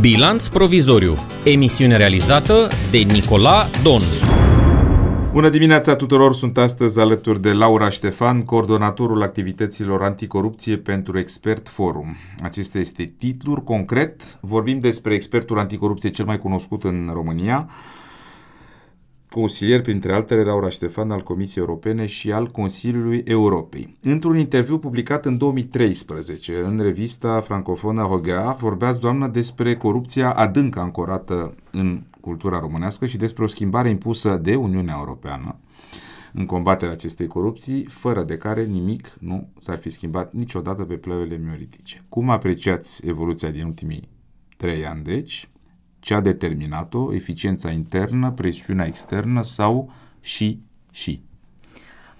Bilanț provizoriu. Emisiune realizată de Nicola Don. Bună dimineața tuturor! Sunt astăzi alături de Laura Ștefan, coordonatorul activităților anticorupție pentru Expert Forum. Acesta este titlul concret. Vorbim despre expertul anticorupție cel mai cunoscut în România, Consilier, printre altele, Laura Ștefan al Comisiei Europene și al Consiliului Europei. Într-un interviu publicat în 2013 în revista francofonă Regard, vorbeați, doamnă, despre corupția adâncă ancorată în cultura românească și despre o schimbare impusă de Uniunea Europeană în combaterea acestei corupții, fără de care nimic nu s-ar fi schimbat niciodată pe plăvele mioritice. Cum apreciați evoluția din ultimii trei ani, deci, ce a determinat-o, eficiența internă, presiunea externă sau și și.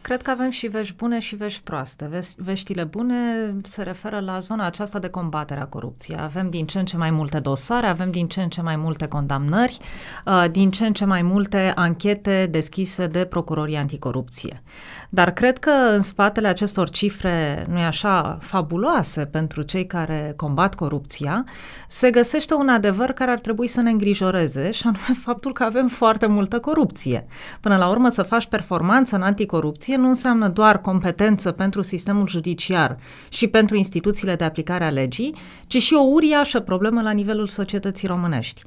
Cred că avem și vești bune și vești proaste. veștile bune se referă la zona aceasta de combatere a corupției. Avem din ce în ce mai multe dosare, avem din ce în ce mai multe condamnări, uh, din ce în ce mai multe anchete deschise de procurorii anticorupție. Dar cred că în spatele acestor cifre, nu așa, fabuloase pentru cei care combat corupția, se găsește un adevăr care ar trebui să ne îngrijoreze și anume faptul că avem foarte multă corupție. Până la urmă, să faci performanță în anticorupție justiție nu înseamnă doar competență pentru sistemul judiciar și pentru instituțiile de aplicare a legii, ci și o uriașă problemă la nivelul societății românești.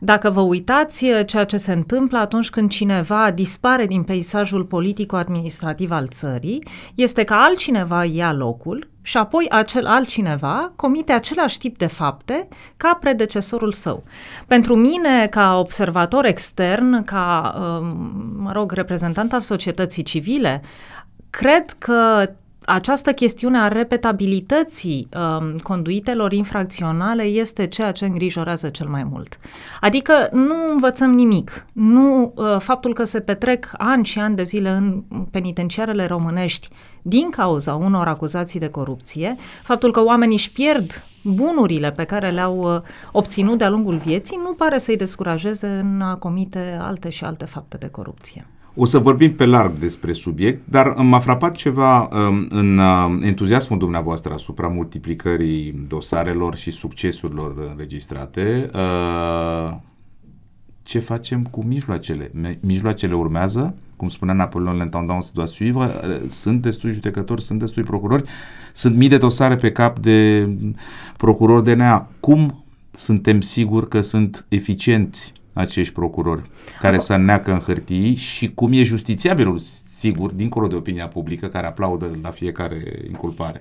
Dacă vă uitați eh, ceea ce se întâmplă atunci când cineva dispare din peisajul politico-administrativ al țării, este că altcineva ia locul, și apoi acel altcineva comite același tip de fapte ca predecesorul său. Pentru mine, ca observator extern, ca, uh, mă rog, reprezentant al societății civile, cred că această chestiune a repetabilității uh, conduitelor infracționale este ceea ce îngrijorează cel mai mult. Adică nu învățăm nimic. Nu uh, faptul că se petrec ani și ani de zile în penitenciarele românești din cauza unor acuzații de corupție, faptul că oamenii își pierd bunurile pe care le-au uh, obținut de-a lungul vieții nu pare să-i descurajeze în a comite alte și alte fapte de corupție. O să vorbim pe larg despre subiect, dar m-a frapat ceva um, în um, entuziasmul dumneavoastră asupra multiplicării dosarelor și succesurilor înregistrate. Uh, ce facem cu mijloacele? Mijloacele urmează, cum spunea Napoleon l'intendance doit suivre, uh, sunt destui judecători, sunt destui procurori, sunt mii de dosare pe cap de procurori DNA. Cum suntem siguri că sunt eficienți acești procurori care să neacă în hârtii și cum e justițiabilul, sigur, dincolo de opinia publică care aplaudă la fiecare inculpare.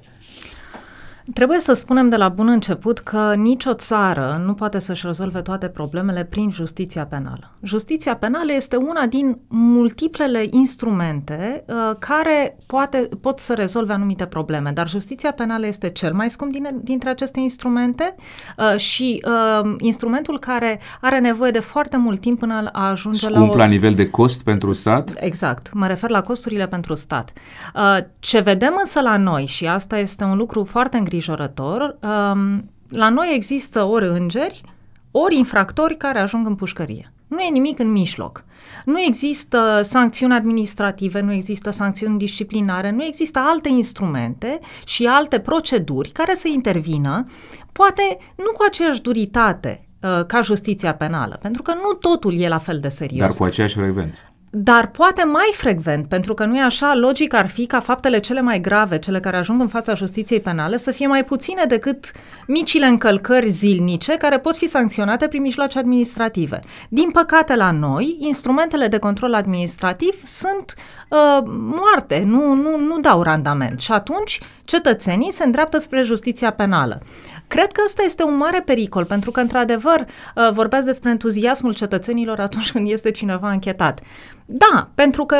Trebuie să spunem de la bun început că nicio țară nu poate să-și rezolve toate problemele prin justiția penală. Justiția penală este una din multiplele instrumente uh, care poate, pot să rezolve anumite probleme, dar justiția penală este cel mai scump din, dintre aceste instrumente uh, și uh, instrumentul care are nevoie de foarte mult timp până a ajunge scump la Scump o... la nivel de cost pentru stat? Exact, mă refer la costurile pentru stat. Uh, ce vedem însă la noi, și asta este un lucru foarte îngrijorător, îngrijorător. La noi există ori îngeri, ori infractori care ajung în pușcărie. Nu e nimic în mijloc. Nu există sancțiuni administrative, nu există sancțiuni disciplinare, nu există alte instrumente și alte proceduri care să intervină, poate nu cu aceeași duritate uh, ca justiția penală, pentru că nu totul e la fel de serios. Dar cu aceeași frecvență dar poate mai frecvent, pentru că nu e așa, logic ar fi ca faptele cele mai grave, cele care ajung în fața justiției penale, să fie mai puține decât micile încălcări zilnice care pot fi sancționate prin mijloace administrative. Din păcate la noi, instrumentele de control administrativ sunt uh, moarte, nu, nu, nu dau randament și atunci cetățenii se îndreaptă spre justiția penală. Cred că ăsta este un mare pericol, pentru că, într-adevăr, uh, vorbeați despre entuziasmul cetățenilor atunci când este cineva închetat. Da, pentru că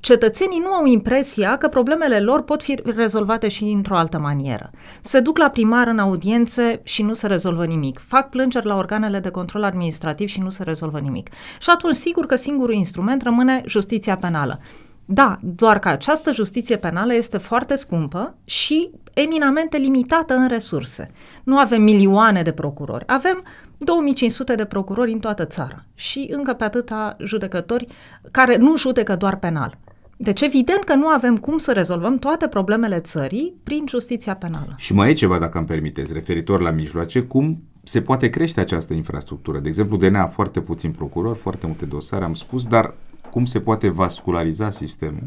cetățenii nu au impresia că problemele lor pot fi rezolvate și într-o altă manieră. Se duc la primar în audiențe și nu se rezolvă nimic. Fac plângeri la organele de control administrativ și nu se rezolvă nimic. Și atunci, sigur că singurul instrument rămâne justiția penală. Da, doar că această justiție penală este foarte scumpă și eminamente limitată în resurse. Nu avem milioane de procurori, avem 2500 de procurori în toată țara și încă pe atâta judecători care nu judecă doar penal. Deci evident că nu avem cum să rezolvăm toate problemele țării prin justiția penală. Și mai e ceva, dacă îmi permiteți, referitor la mijloace, cum se poate crește această infrastructură. De exemplu, DNA foarte puțin procuror, foarte multe dosare, am spus, dar cum se poate vasculariza sistemul,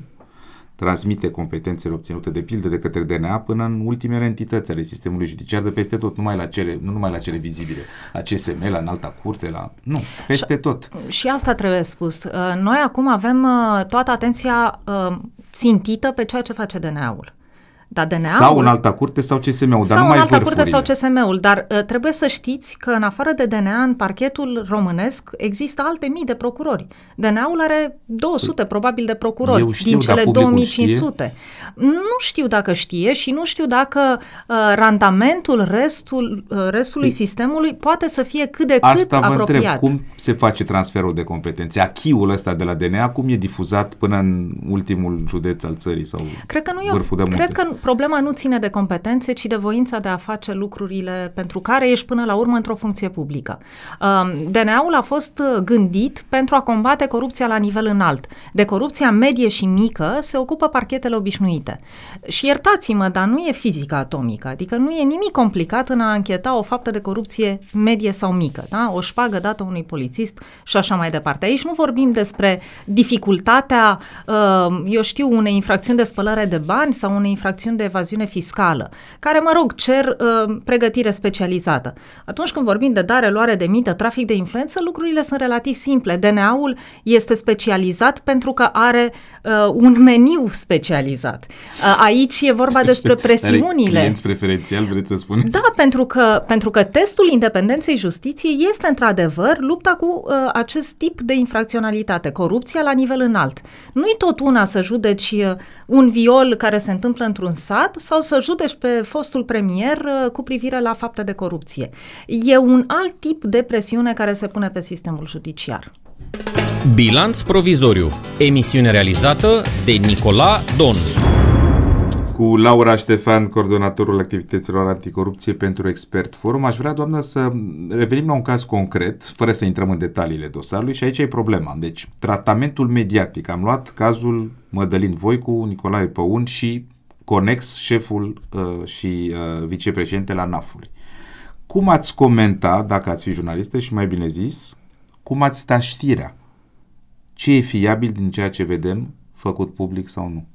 transmite competențele obținute de pildă de către DNA până în ultimele entități ale sistemului judiciar de peste tot, numai la cele, nu numai la cele vizibile, la CSM, la înalta curte, la... Nu, peste și, tot. Și asta trebuie spus. Uh, noi acum avem uh, toată atenția uh, țintită pe ceea ce face DNA-ul. Dar dna Sau în alta curte sau CSM-ul, sau dar nu mai în alta curte sau CSM-ul, dar uh, trebuie să știți că în afară de DNA, în parchetul românesc există alte mii de procurori. DNA-ul are 200 păi, probabil de procurori eu știu, din cele 2500. Știe? Nu știu dacă știe și nu știu dacă uh, randamentul restul, uh, restului păi, sistemului poate să fie cât de asta cât apropiat. Asta vă întreb, cum se face transferul de competențe? Achiul ăsta de la DNA, cum e difuzat până în ultimul județ al țării sau Cred că nu e, de munte? Cred că problema nu ține de competențe, ci de voința de a face lucrurile pentru care ești până la urmă într-o funcție publică. Um, DNA-ul a fost uh, gândit pentru a combate corupția la nivel înalt. De corupția medie și mică se ocupă parchetele obișnuite. Și iertați-mă, dar nu e fizica atomică, adică nu e nimic complicat în a încheta o faptă de corupție medie sau mică, da? o șpagă dată unui polițist și așa mai departe. Aici nu vorbim despre dificultatea, uh, eu știu, unei infracțiuni de spălare de bani sau unei infracțiuni infracțiuni de evaziune fiscală, care, mă rog, cer uh, pregătire specializată. Atunci când vorbim de dare, luare de mită, trafic de influență, lucrurile sunt relativ simple. DNA-ul este specializat pentru că are uh, un meniu specializat. Uh, aici e vorba despre presiunile. clienți preferențial, vreți să spuneți? Da, pentru că, pentru că testul independenței justiției este într-adevăr lupta cu uh, acest tip de infracționalitate, corupția la nivel înalt. Nu-i tot una să judeci uh, un viol care se întâmplă într-un lansat sau să judeci pe fostul premier uh, cu privire la fapte de corupție. E un alt tip de presiune care se pune pe sistemul judiciar. Bilanț provizoriu. Emisiune realizată de Nicola Don. Cu Laura Ștefan, coordonatorul activităților anticorupție pentru Expert Forum, aș vrea, doamnă, să revenim la un caz concret, fără să intrăm în detaliile dosarului și aici e problema. Deci, tratamentul mediatic. Am luat cazul Mădălin Voicu, Nicolae Păun și Conex, șeful uh, și uh, vicepreședintele ANAF-ului. Cum ați comenta, dacă ați fi jurnalistă și mai bine zis, cum ați sta da știrea? Ce e fiabil din ceea ce vedem, făcut public sau nu?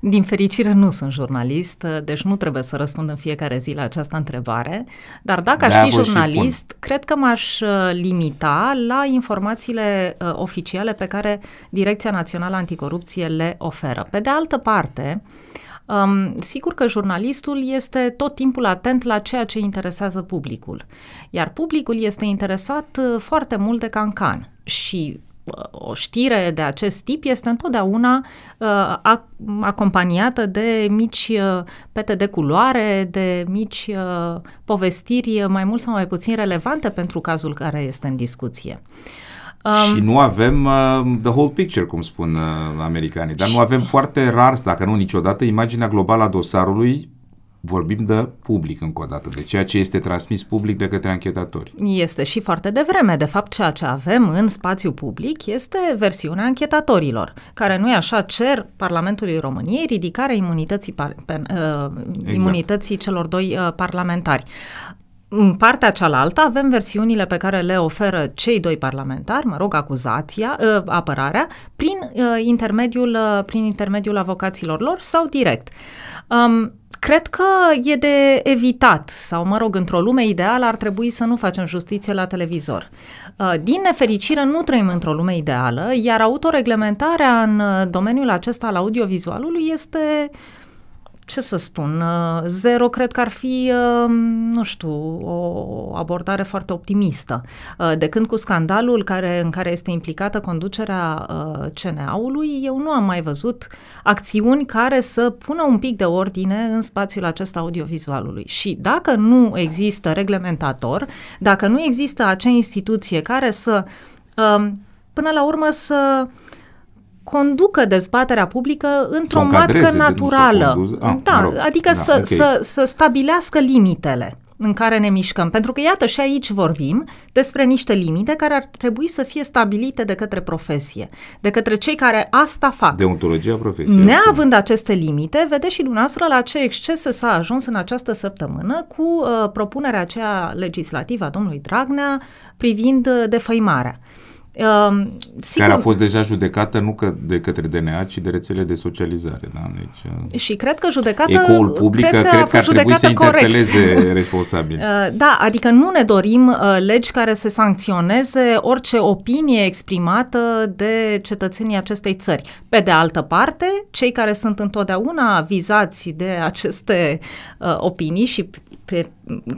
Din fericire nu sunt jurnalist, deci nu trebuie să răspund în fiecare zi la această întrebare, dar dacă aș fi jurnalist, cred că m-aș uh, limita la informațiile uh, oficiale pe care Direcția Națională Anticorupție le oferă. Pe de altă parte, Um, sigur că jurnalistul este tot timpul atent la ceea ce interesează publicul, iar publicul este interesat uh, foarte mult de cancan și o știre de acest tip este întotdeauna uh, acompaniată de mici uh, pete de culoare, de mici uh, povestiri mai mult sau mai puțin relevante pentru cazul care este în discuție. Um, și nu avem uh, the whole picture, cum spun uh, americanii, dar și... nu avem foarte rar, dacă nu niciodată, imaginea globală a dosarului vorbim de public încă o dată, de ceea ce este transmis public de către anchetatori. Este și foarte devreme. De fapt, ceea ce avem în spațiu public este versiunea anchetatorilor, care nu-i așa cer Parlamentului României ridicarea imunității, par, uh, exact. imunității celor doi uh, parlamentari. În partea cealaltă avem versiunile pe care le oferă cei doi parlamentari, mă rog, acuzația, ă, apărarea, prin intermediul, prin intermediul avocaților lor sau direct. Um, Cred că e de evitat sau, mă rog, într-o lume ideală ar trebui să nu facem justiție la televizor. Uh, din nefericire, nu trăim într-o lume ideală, iar autoreglementarea în uh, domeniul acesta al audiovizualului este uh, ce să spun, uh, zero cred că ar fi, uh, nu știu, o abordare foarte optimistă. Uh, de când cu scandalul care, în care este implicată conducerea CNA-ului, eu nu am mai văzut acțiuni care să pună un pic de ordine în spațiul acesta audiovizualului. Și dacă nu există reglementator, dacă nu există acea instituție care să, până la urmă, să conducă dezbaterea publică într-o s matcă naturală. ah, da, mă rog. Adică da, să, okay. să, să stabilească limitele în care ne mișcăm. Pentru că, iată, și aici vorbim despre niște limite care ar trebui să fie stabilite de către profesie, de către cei care asta fac. Deontologia profesiei. Neavând așa. aceste limite, vedeți și dumneavoastră la ce excese s-a ajuns în această săptămână cu uh, propunerea aceea legislativă a domnului Dragnea privind uh, defăimarea. Uh, Ehm, sigur, care a fost deja judecată nu că de către DNA, ci de rețele de socializare. Da? Deci, uh, și cred că judecată... Ecoul public cred că, cred că ar trebui să interpeleze responsabil. Uh, da, adică nu ne dorim uh, legi care să sancționeze orice opinie exprimată de cetățenii acestei țări. Pe de altă parte, cei care sunt întotdeauna vizați de aceste opinii și pe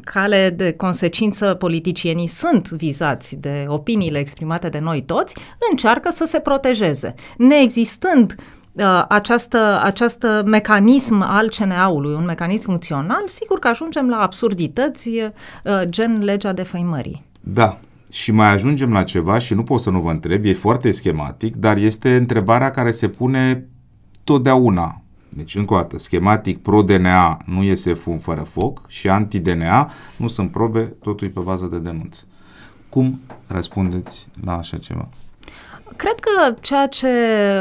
cale de consecință politicienii sunt vizați de opiniile exprimate de noi toți, încearcă să se protejeze. Neexistând uh, această, această mecanism al CNA-ului, un mecanism funcțional, sigur că ajungem la absurdități uh, gen legea de făimării. Da, și mai ajungem la ceva și nu pot să nu vă întreb, e foarte schematic, dar este întrebarea care se pune totdeauna deci, încă o dată, schematic pro-DNA nu iese fum fără foc și anti-DNA nu sunt probe, totul e pe bază de denunț. Cum răspundeți la așa ceva? Cred că ceea ce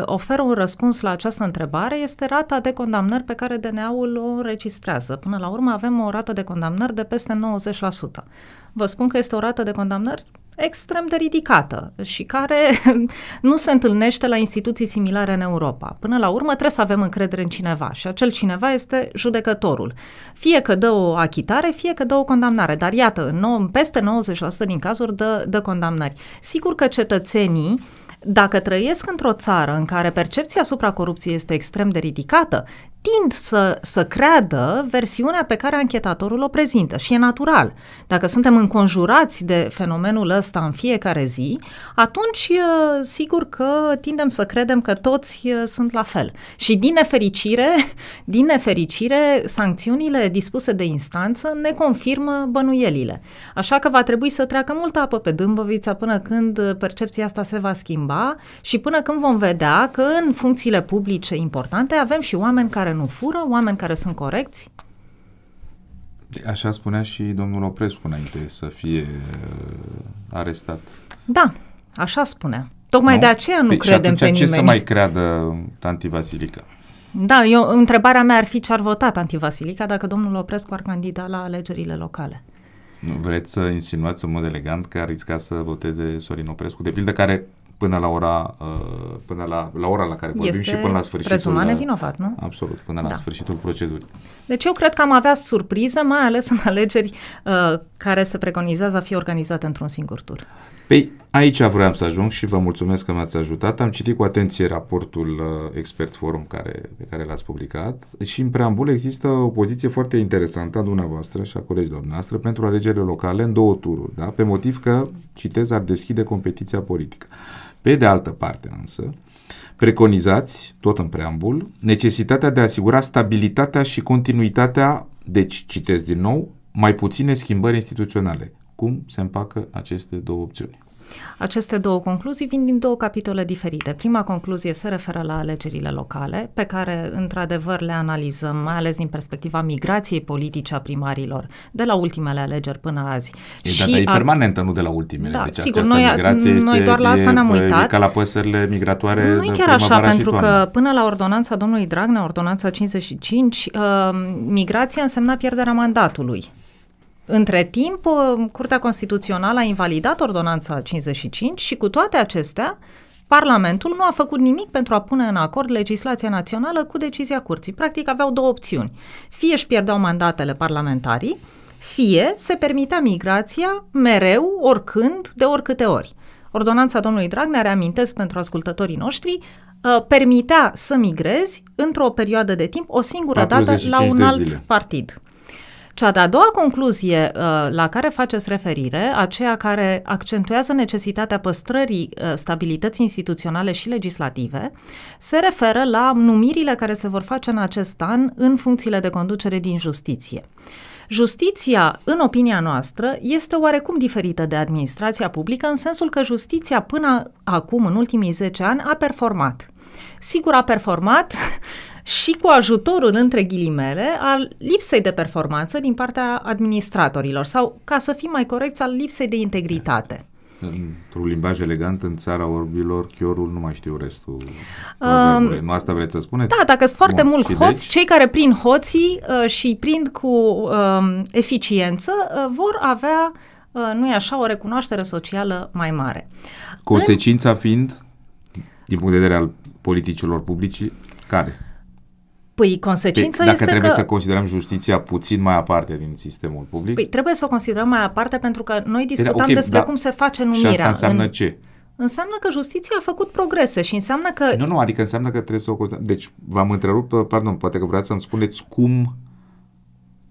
oferă un răspuns la această întrebare este rata de condamnări pe care DNA-ul o înregistrează. Până la urmă avem o rată de condamnări de peste 90%. Vă spun că este o rată de condamnări extrem de ridicată și care nu se întâlnește la instituții similare în Europa. Până la urmă trebuie să avem încredere în cineva și acel cineva este judecătorul. Fie că dă o achitare, fie că dă o condamnare, dar iată, în peste 90% din cazuri dă, dă condamnări. Sigur că cetățenii dacă trăiesc într-o țară în care percepția asupra corupției este extrem de ridicată, tind să, să creadă versiunea pe care anchetatorul o prezintă și e natural. Dacă suntem înconjurați de fenomenul ăsta în fiecare zi, atunci sigur că tindem să credem că toți sunt la fel. Și din nefericire, din nefericire, sancțiunile dispuse de instanță ne confirmă bănuielile. Așa că va trebui să treacă multă apă pe dâmbăvița până când percepția asta se va schimba și până când vom vedea că în funcțiile publice importante avem și oameni care nu fură, oameni care sunt corecți? Așa spunea și domnul Oprescu înainte să fie uh, arestat. Da, așa spunea. Tocmai nu? de aceea nu păi, credem pe nimeni. ce să mai creadă Tanti Vasilica? Da, eu, întrebarea mea ar fi ce ar vota Tanti Vasilica dacă domnul Oprescu ar candida la alegerile locale. Vreți să insinuați în mod elegant că ar risca să voteze Sorin Oprescu, de pildă care până la ora, uh, până la, la ora la care vorbim este și până la sfârșitul... Este nevinovat, nu? Absolut, până la da. sfârșitul procedurii. Deci eu cred că am avea surpriză, mai ales în alegeri uh, care se preconizează a fi organizate într-un singur tur. Păi aici vreau să ajung și vă mulțumesc că m-ați ajutat. Am citit cu atenție raportul uh, Expert Forum care, pe care l-ați publicat și în preambul există o poziție foarte interesantă a dumneavoastră și a colegilor noastre pentru alegerile locale în două tururi, da? pe motiv că, citez, ar deschide competiția politică. Uh, pe de altă parte însă, preconizați, tot în preambul, necesitatea de a asigura stabilitatea și continuitatea, deci citesc din nou, mai puține schimbări instituționale. Cum se împacă aceste două opțiuni? Aceste două concluzii vin din două capitole diferite. Prima concluzie se referă la alegerile locale, pe care, într-adevăr, le analizăm, mai ales din perspectiva migrației politice a primarilor, de la ultimele alegeri până azi. E, și data a... e permanentă, nu de la ultimele. Da, deci sigur, noi, noi doar la asta ne-am uitat. ca la păsările migratoare. Nu e chiar așa, pentru că până la ordonanța domnului Dragnea, ordonanța 55, uh, migrația însemna pierderea mandatului. Între timp, Curtea Constituțională a invalidat Ordonanța 55 și cu toate acestea, Parlamentul nu a făcut nimic pentru a pune în acord legislația națională cu decizia curții. Practic aveau două opțiuni. Fie își pierdeau mandatele parlamentarii, fie se permitea migrația mereu, oricând, de oricâte ori. Ordonanța domnului Dragnea, reamintesc pentru ascultătorii noștri, ă, permitea să migrezi într-o perioadă de timp o singură dată la un alt zile. partid. Cea de-a doua concluzie uh, la care faceți referire, aceea care accentuează necesitatea păstrării uh, stabilității instituționale și legislative, se referă la numirile care se vor face în acest an în funcțiile de conducere din justiție. Justiția, în opinia noastră, este oarecum diferită de administrația publică în sensul că justiția până acum, în ultimii 10 ani, a performat. Sigur, a performat și cu ajutorul, între ghilimele, al lipsei de performanță din partea administratorilor sau, ca să fim mai corecți, al lipsei de integritate. Într-un limbaj elegant, în țara orbilor, chiorul, nu mai știu restul. Um, nu asta vreți să spuneți? Da, dacă sunt foarte mult hoți, deci? cei care prind hoții uh, și prind cu uh, eficiență uh, vor avea, uh, nu-i așa, o recunoaștere socială mai mare. Consecința în... fiind, din punct de vedere al politicilor publici, care? Păi consecința păi, dacă este trebuie că... să considerăm justiția puțin mai aparte din sistemul public? Păi trebuie să o considerăm mai aparte pentru că noi discutăm okay, despre da. cum se face numirea. Și asta înseamnă în... ce? Înseamnă că justiția a făcut progrese și înseamnă că... Nu, nu, adică înseamnă că trebuie să o considerăm. Deci v-am întrerupt, pardon, poate că vreați să-mi spuneți cum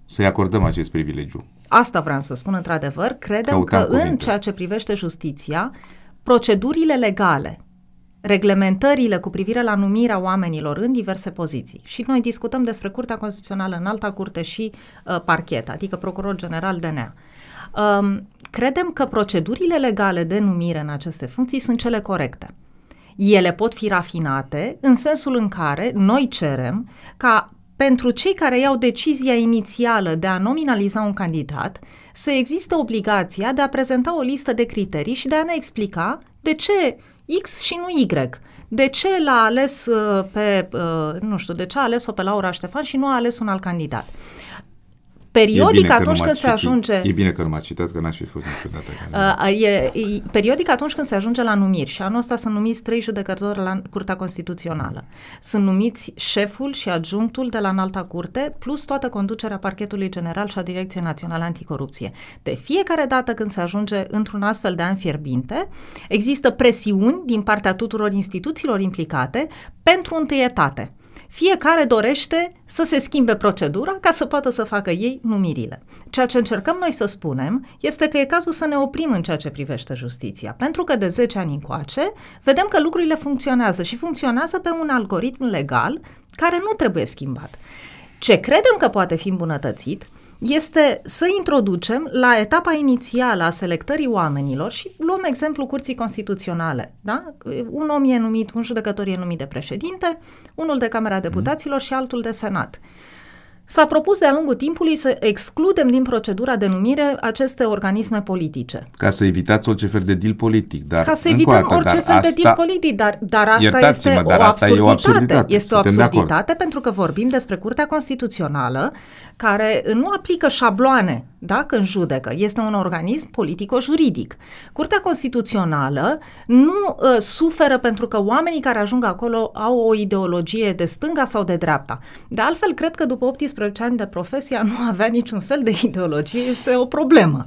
să-i acordăm acest privilegiu. Asta vreau să spun într-adevăr. Credem Căutam că cuvinte. în ceea ce privește justiția, procedurile legale reglementările cu privire la numirea oamenilor în diverse poziții. Și noi discutăm despre Curtea Constituțională, în alta curte și uh, parchet, adică Procuror General DNA. Um, credem că procedurile legale de numire în aceste funcții sunt cele corecte. Ele pot fi rafinate în sensul în care noi cerem ca pentru cei care iau decizia inițială de a nominaliza un candidat, să existe obligația de a prezenta o listă de criterii și de a ne explica de ce X și nu Y. De ce l-a ales uh, pe, uh, nu știu, de ce a ales-o pe Laura Ștefan și nu a ales un alt candidat? periodic atunci când se ajunge... E bine că nu m citat, că n-aș fi fost niciodată. Uh, e, e, periodic atunci când se ajunge la numiri și anul ăsta sunt numiți trei judecători la Curtea Constituțională. Sunt numiți șeful și adjunctul de la Înalta Curte, plus toată conducerea parchetului general și a Direcției Naționale Anticorupție. De fiecare dată când se ajunge într-un astfel de an fierbinte, există presiuni din partea tuturor instituțiilor implicate pentru întâietate. Fiecare dorește să se schimbe procedura ca să poată să facă ei numirile. Ceea ce încercăm noi să spunem este că e cazul să ne oprim în ceea ce privește justiția, pentru că de 10 ani încoace vedem că lucrurile funcționează și funcționează pe un algoritm legal care nu trebuie schimbat. Ce credem că poate fi îmbunătățit este să introducem la etapa inițială a selectării oamenilor și luăm exemplu Curții Constituționale. Da? Un om e numit, un judecător e numit de președinte, unul de Camera mhm. Deputaților mm. și altul de Senat. Uh, S-a propus de-a lungul timpului să excludem din procedura de numire aceste organisme politice. Ca să evitați orice fel de deal politic. Dar Ca să evităm dată, orice fel asta... de deal politic, dar, dar asta este dar o asta absurditate. E o absurditate. Este o absurditate pentru că vorbim despre Curtea Constituțională care nu aplică șabloane dacă în judecă este un organism politico-juridic. Curtea Constituțională nu uh, suferă pentru că oamenii care ajung acolo au o ideologie de stânga sau de dreapta. De altfel, cred că după 18 ani de profesie nu avea niciun fel de ideologie, este o problemă.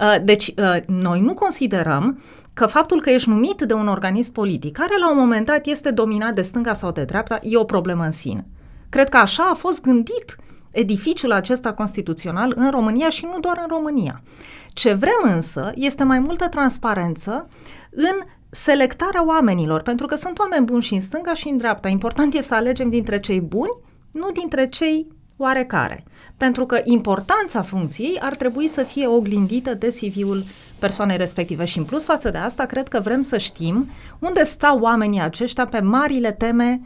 Uh, deci, uh, noi nu considerăm că faptul că ești numit de un organism politic, care la un moment dat este dominat de stânga sau de dreapta, e o problemă în sine. Cred că așa a fost gândit edificiul acesta constituțional în România și nu doar în România. Ce vrem însă este mai multă transparență în selectarea oamenilor, pentru că sunt oameni buni și în stânga și în dreapta. Important este să alegem dintre cei buni, nu dintre cei oarecare. Pentru că importanța funcției ar trebui să fie oglindită de CV-ul persoanei respective și în plus față de asta cred că vrem să știm unde stau oamenii aceștia pe marile teme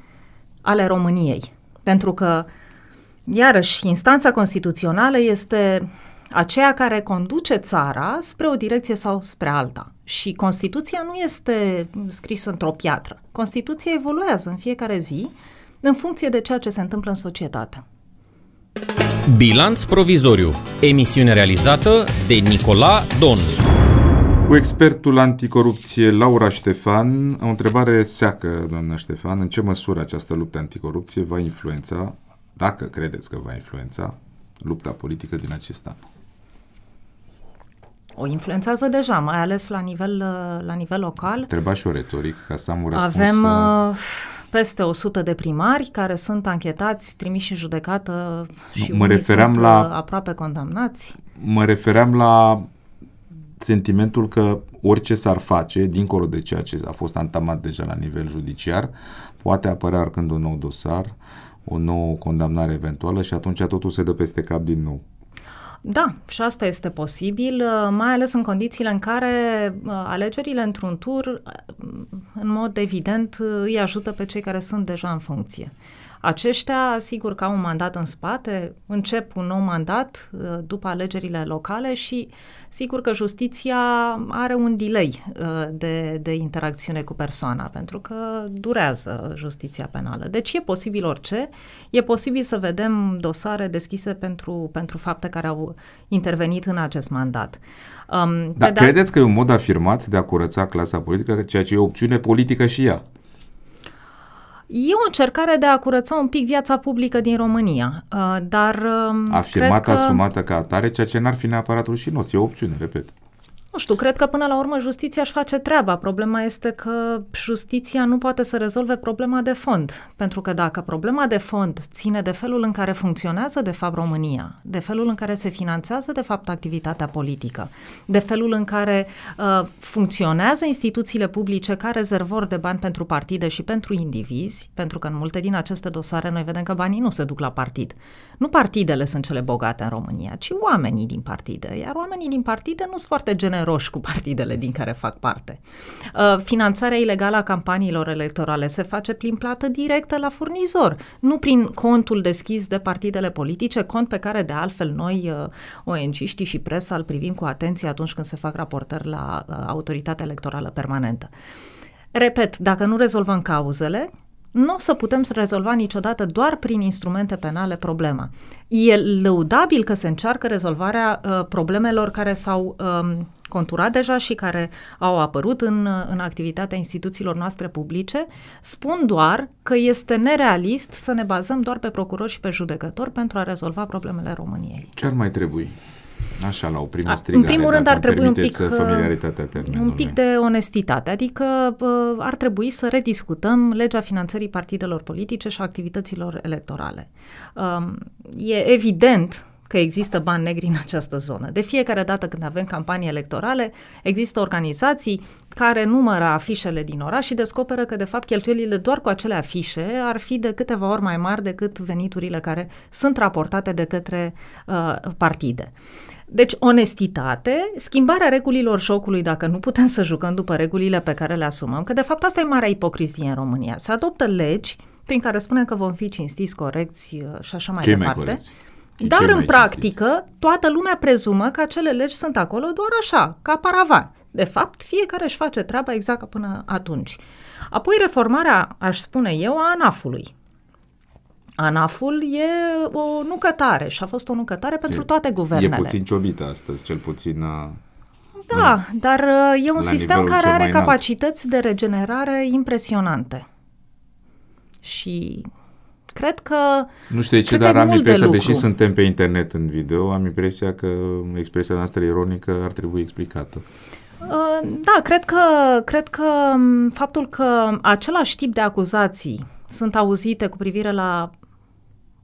ale României. Pentru că uh, Iarăși, instanța constituțională este aceea care conduce țara spre o direcție sau spre alta. Și Constituția nu este scrisă într-o piatră. Constituția evoluează în fiecare zi în funcție de ceea ce se întâmplă în societate. Bilanț provizoriu. Emisiune realizată de Nicola Don. Cu expertul anticorupție Laura Ștefan, o întrebare seacă, doamna Ștefan, în ce măsură această luptă anticorupție va influența dacă credeți că va influența lupta politică din acest an? O influențează deja, mai ales la nivel, uh, la nivel local. trebuie și o retoric, ca să am un răspuns. Avem uh, peste 100 de primari care sunt anchetați, trimiși în judecată și mă refeream sunt la, uh, aproape condamnați. Mă refeream la sentimentul că orice s-ar face, dincolo de ceea ce a fost antamat deja la nivel judiciar, poate apărea oricând un nou dosar, uh, o nouă condamnare eventuală și atunci totul se dă peste cap din nou. Da, și asta este posibil, uh, mai ales în condițiile în care uh, alegerile într-un tur, uh, în mod evident, îi ajută pe cei care sunt deja în funcție. Aceștia, sigur că au un mandat în spate, încep un nou mandat uh, după alegerile locale și sigur că justiția are un delay uh, de, de interacțiune cu persoana, pentru că durează justiția penală. Deci e posibil orice, e posibil să vedem dosare deschise pentru, pentru fapte care au intervenit în acest mandat. Um, Dar credeți că e un mod afirmat de a curăța clasa politică, ceea ce e o opțiune politică și ea? E o încercare de a curăța un pic viața publică din România, uh, dar... Um, Afirmată, că... asumată ca atare, ceea ce n-ar fi neapărat rușinos, e o opțiune, repet. Nu știu, cred că până la urmă justiția își face treaba. Problema este că justiția nu poate să rezolve problema de fond. Pentru că dacă problema de fond ține de felul în care funcționează de fapt România, de felul în care se finanțează de fapt activitatea politică, de felul în care uh, funcționează instituțiile publice ca rezervor de bani pentru partide și pentru indivizi, pentru că în multe din aceste dosare noi vedem că banii nu se duc la partid, nu partidele sunt cele bogate în România, ci oamenii din partide. Iar oamenii din partide nu sunt foarte generoși cu partidele din care fac parte. Uh, finanțarea ilegală a campaniilor electorale se face prin plată directă la furnizor, nu prin contul deschis de partidele politice, cont pe care de altfel noi, uh, ONG-știi și presa, îl privim cu atenție atunci când se fac raportări la uh, autoritatea electorală permanentă. Repet, dacă nu rezolvăm cauzele, nu o să putem să rezolva niciodată doar prin instrumente penale problema. E lăudabil că se încearcă rezolvarea uh, problemelor care s-au uh, conturat deja și care au apărut în, uh, în activitatea instituțiilor noastre publice. Spun doar că este nerealist să ne bazăm doar pe procurori și pe judecători pentru a rezolva problemele României. Ce ar mai trebui? Așa, la o primă strigare. În primul rând ar trebui un pic, uh, familiaritatea un pic de onestitate, adică uh, ar trebui să rediscutăm legea finanțării partidelor politice și activităților electorale. Um, e evident că există bani negri în această zonă. De fiecare dată când avem campanii electorale, există organizații care numără afișele din oraș și descoperă că, de fapt, cheltuielile doar cu acele afișe ar fi de câteva ori mai mari decât veniturile care sunt raportate de către uh, partide. Deci, onestitate, schimbarea regulilor jocului dacă nu putem să jucăm după regulile pe care le asumăm, că, de fapt, asta e marea ipocrizie în România. Se adoptă legi prin care spunem că vom fi cinstiți, corecți uh, și așa mai Cei departe. Mai Dar, în practică, cinstiți. toată lumea prezumă că acele legi sunt acolo doar așa, ca paravan. De fapt, fiecare își face treaba exact ca până atunci. Apoi reformarea, aș spune eu, a ANAF-ului. ANAF-ul e o nucătare și a fost o nucătare pentru toate guvernele. E puțin ciobită astăzi, cel puțin... Uh, da, dar uh, e un sistem care are capacități înalt. de regenerare impresionante. Și cred că. Nu știu de ce, dar am impresia, de deși suntem pe internet în video, am impresia că expresia noastră ironică ar trebui explicată. Uh, da, cred că, cred că um, faptul că același tip de acuzații sunt auzite cu privire la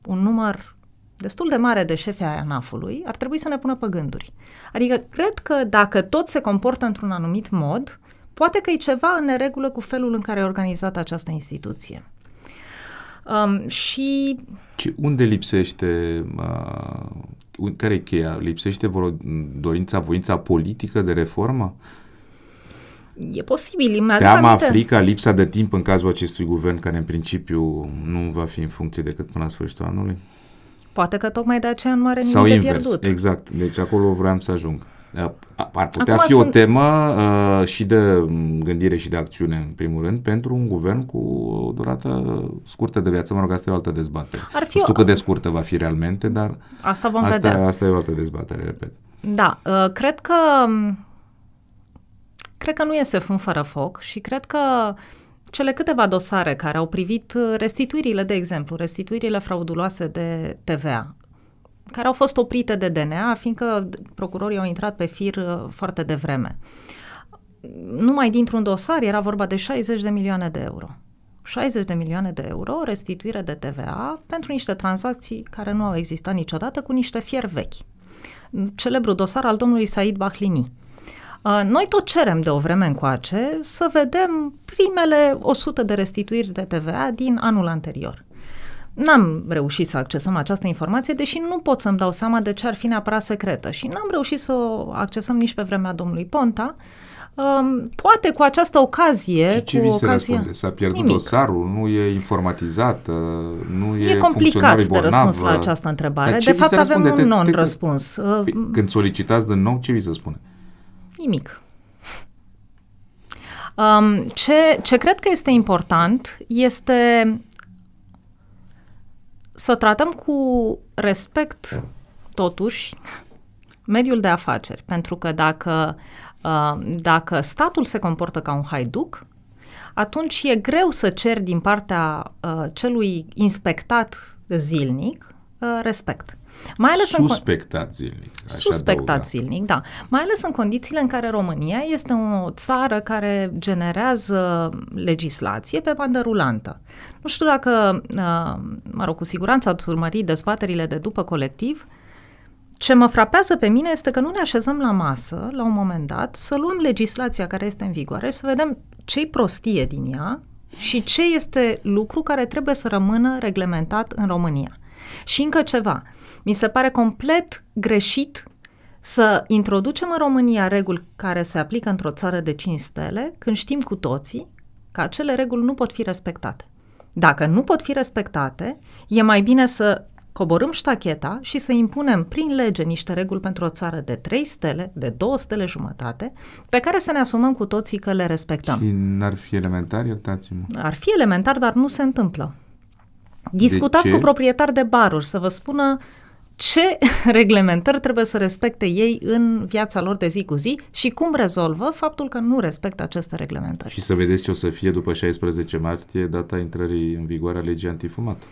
un număr destul de mare de șefe ai ANAF-ului, ar trebui să ne pună pe gânduri. Adică, cred că dacă tot se comportă într-un anumit mod, poate că e ceva în neregulă cu felul în care e organizată această instituție. Um, și... și unde lipsește uh, care e cheia? Lipsește vreo dorința, voința politică de reformă? E posibil. Teama, aminte. frica, lipsa de timp în cazul acestui guvern care în principiu nu va fi în funcție decât până la sfârșitul anului? Poate că tocmai de aceea nu are nimic Sau de invers, pierdut. exact. Deci acolo vreau să ajung. Ă, ar putea Acum fi sunt... o temă uh, și de gândire și de acțiune, în primul rând, pentru un guvern cu o durată scurtă de viață. Mă rog, asta e o altă dezbatere. Ar fi nu știu o... cât de scurtă va fi realmente, dar asta, vom asta, vedea. asta e o altă dezbatere, repet. Da, uh, cred că cred că nu iese fân fără foc și cred că cele câteva dosare care au privit restituirile, de exemplu, restituirile frauduloase de TVA care au fost oprite de DNA, fiindcă procurorii au intrat pe fir uh, foarte devreme. Numai dintr-un dosar era vorba de 60 de milioane de euro. 60 de milioane de euro restituire de TVA pentru niște tranzacții care nu au existat niciodată cu niște fier vechi. Celebru dosar al domnului Said Bahlini. Uh, noi tot cerem de o vreme încoace să vedem primele 100 de restituiri de TVA din anul anterior. N-am reușit să accesăm această informație, deși nu pot să-mi dau seama de ce ar fi neapărat secretă și n-am reușit să o accesăm nici pe vremea domnului Ponta. Um, poate cu această ocazie... Și ce cu vi se ocazia... răspunde? S-a pierdut Nimic. dosarul? Nu e informatizat? Nu e E complicat de răspuns la această întrebare. de fapt avem un non-răspuns. Păi, uh, când solicitați de nou, ce vi se spune? Nimic. Um, ce, ce cred că este important este să tratăm cu respect, totuși, mediul de afaceri. Pentru că dacă, uh, dacă statul se comportă ca un haiduc, atunci e greu să ceri din partea uh, celui inspectat zilnic uh, respect. Mai ales suspectat în, zilnic. Așa suspectat adăuga. zilnic, da. Mai ales în condițiile în care România este o țară care generează legislație pe bandă rulantă. Nu știu dacă, uh, mă rog, cu siguranță ați urmărit dezbaterile de după colectiv, ce mă frapează pe mine este că nu ne așezăm la masă, la un moment dat, să luăm legislația care este în vigoare și să vedem ce-i prostie din ea și ce este lucru care trebuie să rămână reglementat în România. Și încă ceva, mi se pare complet greșit să introducem în România reguli care se aplică într-o țară de 5 stele, când știm cu toții că acele reguli nu pot fi respectate. Dacă nu pot fi respectate, e mai bine să coborâm ștacheta și să impunem prin lege niște reguli pentru o țară de 3 stele, de 2 stele jumătate, pe care să ne asumăm cu toții că le respectăm. Și n-ar fi elementar, iertați-mă. Ar fi elementar, dar nu se întâmplă. Discutați cu proprietari de baruri să vă spună ce reglementări trebuie să respecte ei în viața lor de zi cu zi și cum rezolvă faptul că nu respectă aceste reglementări. Și să vedeți ce o să fie după 16 martie, data intrării în vigoare a legii antifumat.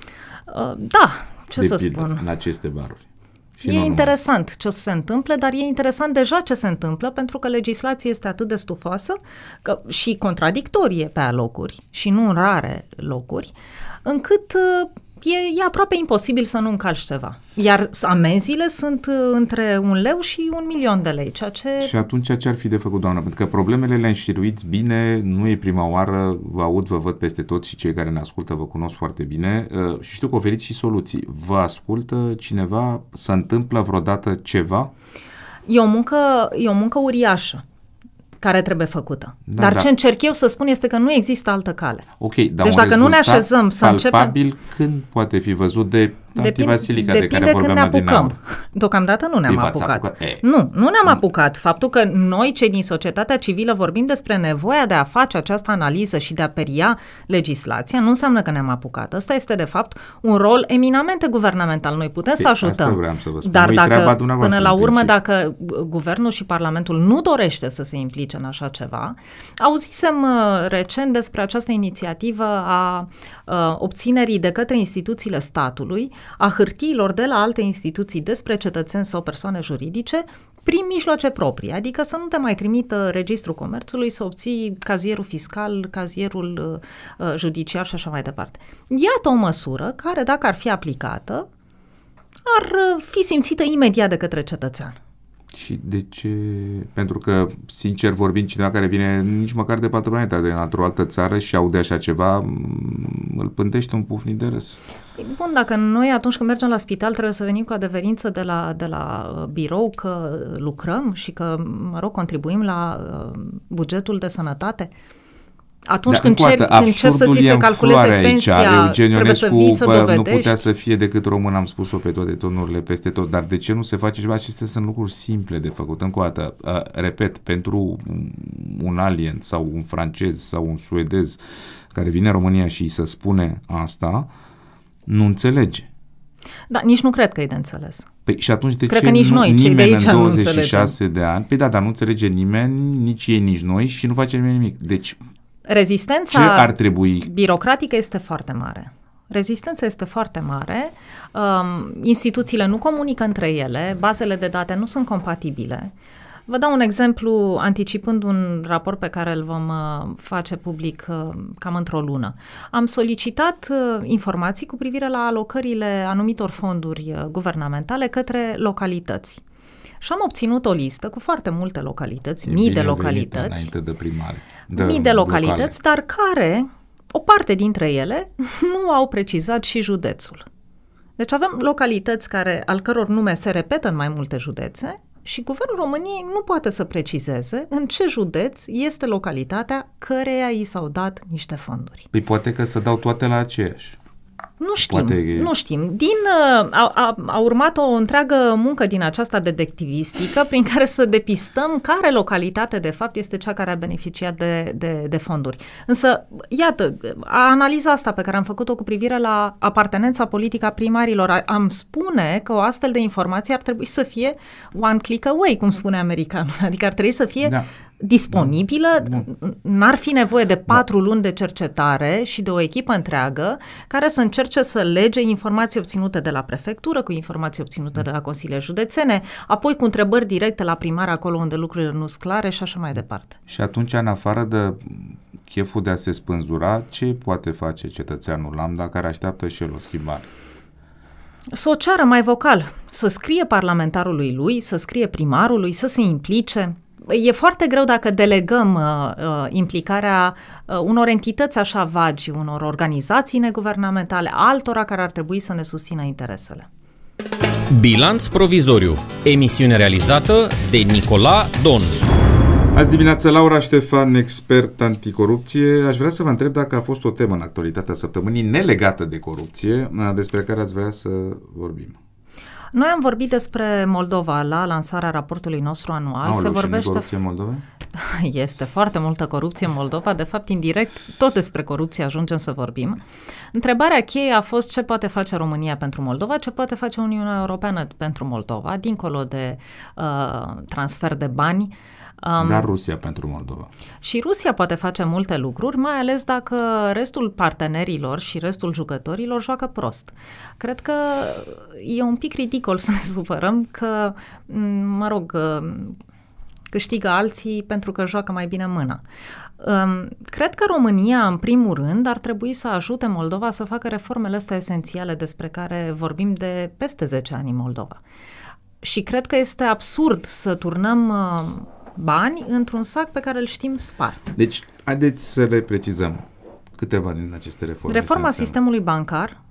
Uh, da, ce de să pildă, spun. În aceste baruri. Și e interesant ce o să se întâmple, dar e interesant deja ce se întâmplă, pentru că legislația este atât de stufoasă că, și contradictorie pe alocuri, și nu în rare locuri, încât uh, e, e aproape imposibil să nu încalci ceva. Iar amenziile sunt uh, între un leu și un milion de lei, ceea ce... Și atunci ce ar fi de făcut, doamnă? Pentru că problemele le-a înșiruiți bine, nu e prima oară, vă aud, vă văd peste tot și cei care ne ascultă vă cunosc foarte bine uh, și știu că oferiți și soluții. Vă ascultă cineva? Se întâmplă vreodată ceva? E o muncă, e o muncă uriașă care trebuie făcută. Da, Dar da. ce încerc eu să spun este că nu există altă cale. Ok, dar deci dacă nu ne așezăm să începem... când poate fi văzut de Depinde, Vasilica depinde de care când ne apucăm. Deocamdată nu ne-am apucat. apucat. E. Nu, nu ne-am apucat. Faptul că noi, cei din societatea civilă, vorbim despre nevoia de a face această analiză și de a peria legislația, nu înseamnă că ne-am apucat. Ăsta este, de fapt, un rol eminamente guvernamental. Noi putem e, să ajutăm. să vă spun. Dar nu dacă, până la urmă, dacă uh, guvernul și Parlamentul nu dorește să se implice în așa ceva, auzisem uh, recent despre această inițiativă a, a uh, obținerii de către instituțiile statului a hârtiilor de la alte instituții despre cetățeni sau persoane juridice prin mijloace proprii, adică să nu te mai trimită registrul comerțului să obții cazierul fiscal, cazierul uh, uh, judiciar și așa mai departe. Iată o măsură care, dacă ar fi aplicată, ar uh, fi simțită imediat de către cetățean. Și de ce? Pentru că, sincer vorbind, cineva care vine nici măcar de pe planeta, de într-o altă țară și aude așa ceva, îl pândește un pufnit de râs. Bun, dacă noi atunci când mergem la spital trebuie să venim cu adeverință de la, de la uh, birou că lucrăm și că, mă rog, contribuim la uh, bugetul de sănătate, atunci da, când, cer, atât, când cer să ți se calculeze aici, pensia, trebuie să vii să dovedești. Nu putea să fie decât român, am spus-o pe toate tonurile, peste tot. Dar de ce nu se face ceva? Acestea sunt lucruri simple de făcut. Încă o dată, uh, repet, pentru un alien sau un francez sau un suedez care vine în România și îi se spune asta, nu înțelege. Da, nici nu cred că e de înțeles. Păi și atunci de Cred ce că nici nu, noi, nimeni de aici în 26 nu de ani? Păi da, dar nu înțelege nimeni, nici ei, nici noi și nu face nimeni nimic. Deci Rezistența Ce ar trebui? birocratică este foarte mare. Rezistența este foarte mare, um, instituțiile nu comunică între ele, bazele de date nu sunt compatibile. Vă dau un exemplu anticipând un raport pe care îl vom uh, face public uh, cam într-o lună. Am solicitat uh, informații cu privire la alocările anumitor fonduri guvernamentale către localități. Și am obținut o listă cu foarte multe localități, e mii de localități. Înainte de primare. De mii de localități, locale. dar care, o parte dintre ele, nu au precizat și județul. Deci avem localități care, al căror nume se repetă în mai multe județe și Guvernul României nu poate să precizeze în ce județ este localitatea căreia i s-au dat niște fonduri. Păi poate că să dau toate la aceeași. Nu știm, Poate... nu știm. Din, uh, a, a, a urmat o întreagă muncă din aceasta detectivistică prin care să depistăm care localitate de fapt este cea care a beneficiat de, de, de fonduri. Însă, iată, analiza asta pe care am făcut-o cu privire la apartenența politică a primarilor, am spune că o astfel de informație ar trebui să fie one click away, cum spune americanul. Adică ar trebui să fie da disponibilă, da. n-ar fi nevoie de patru da. luni de cercetare și de o echipă întreagă care să încerce încerce să lege informații obținute de la prefectură cu informații obținute de la Consiliile Județene, apoi cu întrebări directe la primar acolo unde lucrurile nu sunt clare și așa mai departe. Și atunci, în afară de cheful de a se spânzura, ce poate face cetățeanul Lambda care așteaptă și el o schimbare? Să o ceară mai vocal, să scrie parlamentarului lui, să scrie primarului, să se implice, e foarte greu dacă delegăm uh, uh, implicarea uh, unor entități așa vagi, unor organizații neguvernamentale, altora care ar trebui să ne susțină interesele. Bilanț provizoriu. Emisiune realizată de Nicola Don. Azi dimineața, Laura Ștefan, expert anticorupție. Aș vrea să vă întreb dacă a fost o temă în actualitatea săptămânii nelegată de corupție, uh, despre care ați vrea să vorbim. Noi am vorbit despre Moldova la lansarea raportului nostru anual. Aoleu, Se vorbește. Corupție Moldova? Este foarte multă corupție în Moldova. De fapt, indirect, tot despre corupție ajungem să vorbim. Întrebarea cheie a fost ce poate face România pentru Moldova, ce poate face Uniunea Europeană pentru Moldova, dincolo de uh, transfer de bani Um, Dar Rusia pentru Moldova. Și Rusia poate face multe lucruri, mai ales dacă restul partenerilor și restul jucătorilor joacă prost. Cred că e un pic ridicol să ne supărăm că, mă rog, câștigă alții pentru că joacă mai bine mâna. Cred că România, în primul rând, ar trebui să ajute Moldova să facă reformele astea esențiale despre care vorbim de peste 10 ani în Moldova. Și cred că este absurd să turnăm uh, bani într-un sac pe care îl știm spart. Deci, haideți să le precizăm câteva din aceste reforme. Reforma sistemului bancar,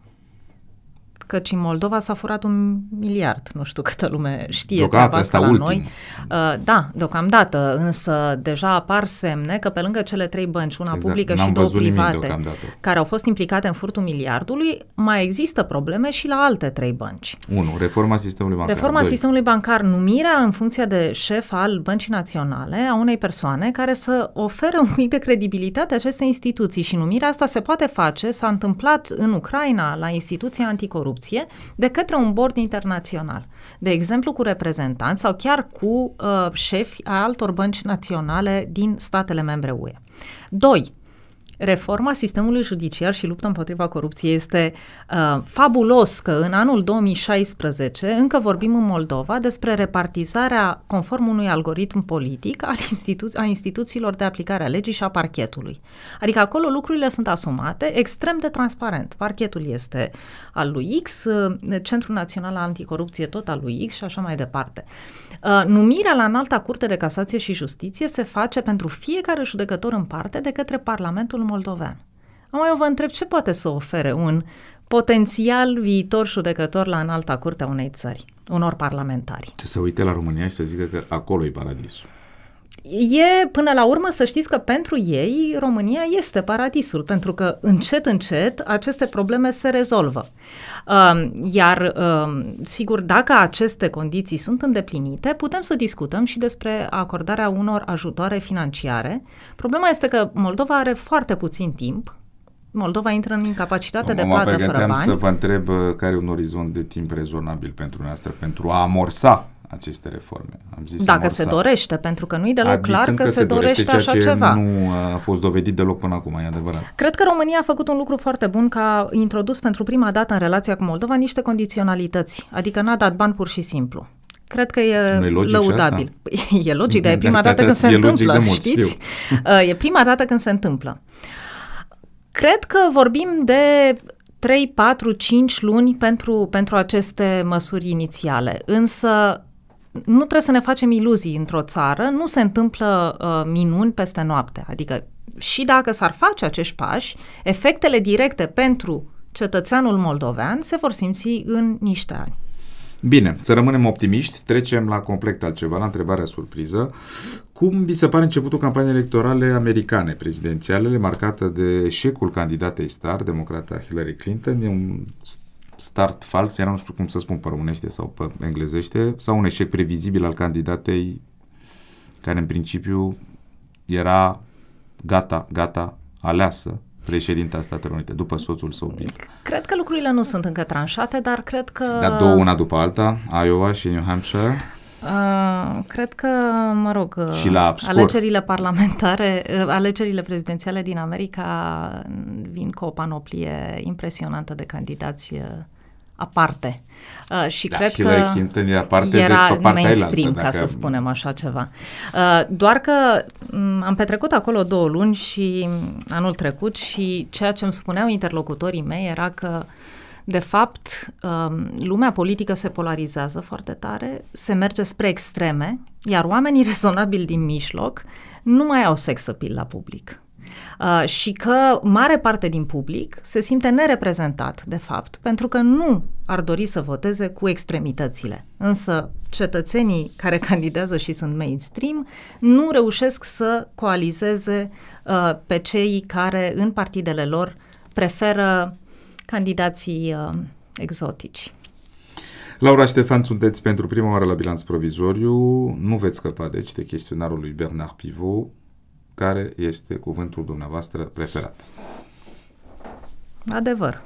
căci în Moldova s-a furat un miliard, nu știu câtă lume știe Deocamdată, treaba asta la ultim. noi. Uh, da, deocamdată, însă deja apar semne că pe lângă cele trei bănci, una exact. publică N-am și două private, care au fost implicate în furtul miliardului, mai există probleme și la alte trei bănci. 1. Reforma sistemului bancar. Reforma Doi. sistemului bancar, numirea în funcție de șef al Băncii Naționale a unei persoane care să oferă un pic de credibilitate acestei instituții și numirea asta se poate face, s-a întâmplat în Ucraina la instituția anticorupție corupție de către un bord internațional. De exemplu, cu reprezentanți sau chiar cu uh, șefi a altor bănci naționale din statele membre UE. Doi, Reforma sistemului judiciar și lupta împotriva corupției este uh, fabulos că în anul 2016 încă vorbim în Moldova despre repartizarea conform unui algoritm politic al institu- a instituțiilor de aplicare a legii și a parchetului. Adică acolo lucrurile sunt asumate extrem de transparent. Parchetul este al lui X, uh, Centrul Național Anticorupție tot al lui X și așa mai departe. Uh, numirea la înalta curte de casație și justiție se face pentru fiecare judecător în parte de către Parlamentul moldovean. Acum eu vă întreb ce poate să ofere un potențial viitor judecător la înalta curte a unei țări, unor parlamentari. Să uite la România și să zică că acolo e paradisul. E, până la urmă, să știți că pentru ei România este paradisul, pentru că încet, încet aceste probleme se rezolvă. Um, iar, um, sigur, dacă aceste condiții sunt îndeplinite, putem să discutăm și despre acordarea unor ajutoare financiare. Problema este că Moldova are foarte puțin timp Moldova intră în incapacitate de plată fără bani. să vă întreb uh, care e un orizont de timp rezonabil pentru noastră, pentru a amorsa aceste reforme. Am zis Dacă se dorește, pentru că nu e deloc clar că, că se dorește, dorește așa ce ceva. Nu a fost dovedit deloc până acum, e adevărat. Cred că România a făcut un lucru foarte bun că a introdus pentru prima dată în relația cu Moldova niște condiționalități, adică n-a dat bani pur și simplu cred că e nu lăudabil. Asta? E logic, dar e prima dată când se întâmplă, știți? Uh, e prima dată când se întâmplă. Cred că vorbim de 3, 4, 5 luni pentru, pentru aceste măsuri inițiale, însă nu trebuie să ne facem iluzii într-o țară, nu se întâmplă uh, minuni peste noapte. Adică și dacă s-ar face acești pași, efectele directe pentru cetățeanul moldovean se vor simți în niște ani. Bine, să rămânem optimiști, trecem la complet altceva, la întrebarea surpriză. Cum vi se pare începutul campaniei electorale americane prezidențiale, marcată de eșecul candidatei star, democrata Hillary Clinton, e un start fals, era nu știu cum să spun pe românește sau pe englezește, sau un eșec previzibil al candidatei care în principiu era gata, gata, aleasă președinta Statelor Unite, după soțul său Bill. Cred că lucrurile nu sunt încă tranșate, dar cred că... Da, două una după alta, Iowa și New Hampshire. Uh, cred că, mă rog, uh, și la alegerile parlamentare, uh, alegerile prezidențiale din America vin cu o panoplie impresionantă de candidați uh, aparte. Uh, și da, cred Hillary că Clinton era, aparte era de, pe mainstream, altă, ca să spunem așa ceva. Uh, doar că mm, am petrecut acolo două luni și mm, anul trecut și ceea ce îmi spuneau interlocutorii mei era că uh, de fapt, um, lumea politică se polarizează foarte tare, se merge spre extreme, iar oamenii rezonabili din mijloc nu mai au sex appeal la public. Uh, și că mare parte din public se simte nereprezentat, de fapt, pentru că nu ar dori să voteze cu extremitățile. Însă cetățenii care candidează și sunt mainstream nu reușesc să coalizeze uh, pe cei care în partidele lor preferă candidații uh, exotici. Laura Ștefan, sunteți pentru prima oară la bilanț provizoriu. Nu veți scăpa, deci, de chestionarul lui Bernard Pivot. Care este cuvântul dumneavoastră preferat? Adevăr.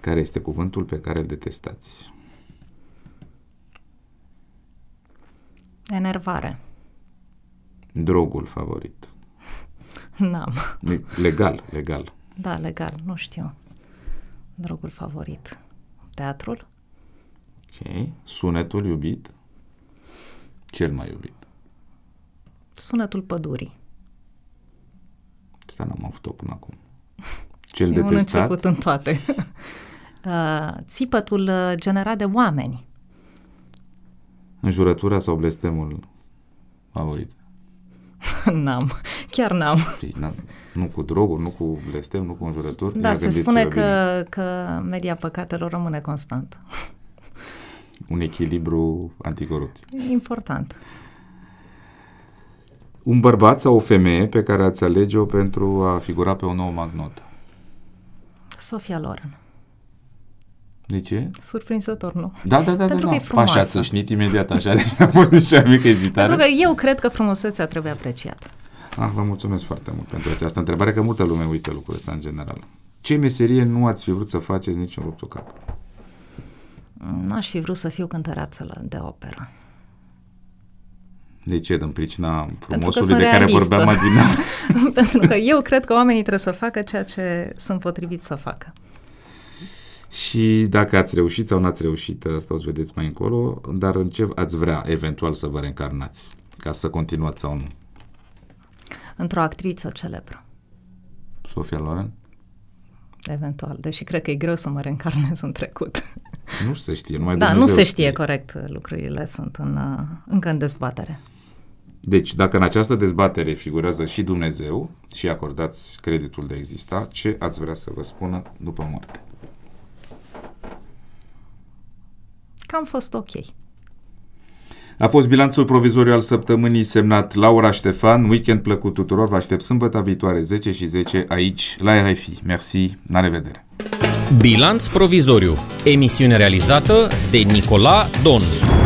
Care este cuvântul pe care îl detestați? Enervare. Drogul favorit. N-am. Legal, legal. Da, legal, nu știu drogul favorit? Teatrul? Ok. Sunetul iubit? Cel mai iubit. Sunetul pădurii. Asta n-am avut-o până acum. Cel detestat? un început în toate. Uh, țipătul uh, generat de oameni. Înjurătura sau blestemul favorit? n-am. Chiar n-am. Nu cu droguri, nu cu blestem, nu cu înjurături. Da, se spune că, că media păcatelor rămâne constant. Un echilibru anticorupție. Important. Un bărbat sau o femeie pe care ați alege-o pentru a figura pe o nouă magnotă? Sofia Loren. De ce? Surprinzător, nu. Da, da, da. da pentru da, că da. e frumoasă. Așa, imediat, așa, deci n am fost nici mică ezitare. Pentru că eu cred că frumusețea trebuie apreciată. Ah, vă mulțumesc foarte mult pentru această întrebare, că multă lume uită lucrul ăsta în general. Ce meserie nu ați fi vrut să faceți niciun ruptul cap? N-aș fi vrut să fiu cântăreață de operă. De ce? Din pricina frumosului de care realistă. vorbeam adineauri? Pentru că eu cred că oamenii trebuie să facă ceea ce sunt potriviți să facă. Și dacă ați reușit sau n-ați reușit, asta ă, o să vedeți mai încolo, dar în ce ați vrea eventual să vă reîncarnați? Ca să continuați sau nu? într-o actriță celebră. Sofia Loren? Eventual, deși cred că e greu să mă reîncarnez în trecut. Nu se știe, numai Da, Dumnezeu nu se știe, știe corect, lucrurile sunt în, uh, încă în dezbatere. Deci, dacă în această dezbatere figurează și Dumnezeu și acordați creditul de a exista, ce ați vrea să vă spună după moarte? Cam fost ok. A fost bilanțul provizoriu al săptămânii semnat Laura Ștefan. Weekend plăcut tuturor. Vă aștept sâmbătă viitoare 10 și 10 aici la RFI. Merci. La revedere. Bilanț provizoriu. Emisiune realizată de Nicola Don.